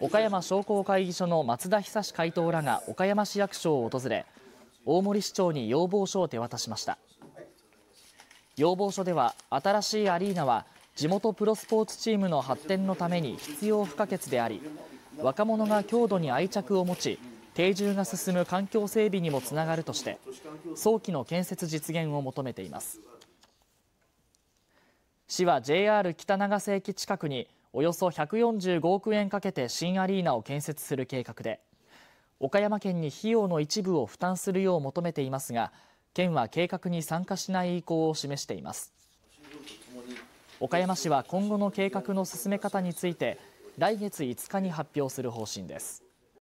岡山商工会議所の松田久志会頭らが岡山市役所を訪れ大森市長に要望書を手渡しました要望書では新しいアリーナは地元プロスポーツチームの発展のために必要不可欠であり若者が強度に愛着を持ち定住が進む環境整備にもつながるとして早期の建設実現を求めています市は JR 北長瀬駅近くにおよそ145億円かけて新アリーナを建設する計画で岡山県に費用の一部を負担するよう求めていますが県は計画に参加しない意向を示しています岡山市は今後の計画の進め方について来月5日に発表する方針です